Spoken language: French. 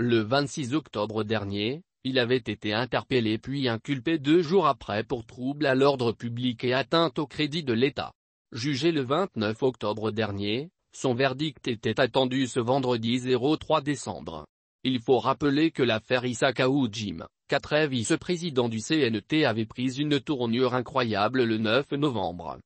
Le 26 octobre dernier, il avait été interpellé puis inculpé deux jours après pour trouble à l'ordre public et atteinte au crédit de l'État. Jugé le 29 octobre dernier, son verdict était attendu ce vendredi 03 décembre. Il faut rappeler que l'affaire Isaka Jim, quatre vice-président du CNT avait pris une tournure incroyable le 9 novembre.